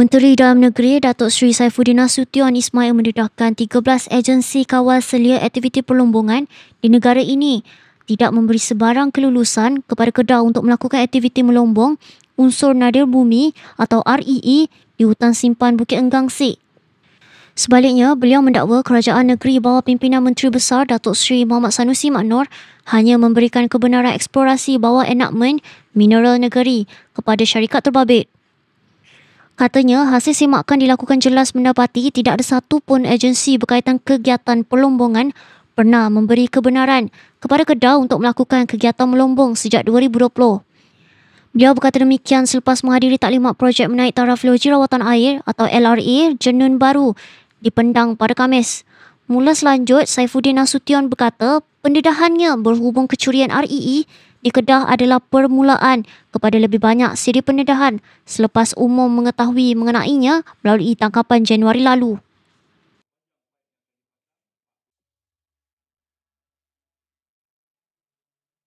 Menteri Dalam Negeri Datuk Seri Saifuddin Nasution Ismail mendedahkan 13 agensi kawal selia aktiviti perlombongan di negara ini tidak memberi sebarang kelulusan kepada Kedah untuk melakukan aktiviti melombong unsur nadir bumi atau REE e di hutan simpan Bukit Enggang Sik. Sebaliknya, beliau mendakwa kerajaan negeri bawah pimpinan Menteri Besar Datuk Seri Muhammad Sanusi Maknor hanya memberikan kebenaran eksplorasi bawah enakmen mineral negeri kepada syarikat terbabit. Katanya, hasil simakan dilakukan jelas mendapati tidak ada satu pun agensi berkaitan kegiatan pelombongan pernah memberi kebenaran kepada kedah untuk melakukan kegiatan melombong sejak 2020. Beliau berkata demikian selepas menghadiri taklimat projek menaik taraf loji rawatan air atau LRA Jenun Baru di Pendang pada Kamis. Mula selanjut, Saifuddin Nasution berkata pendedahannya berhubung kecurian RII. E e di Kedah adalah permulaan kepada lebih banyak siri pendedahan selepas umum mengetahui mengenainya melalui tangkapan Januari lalu.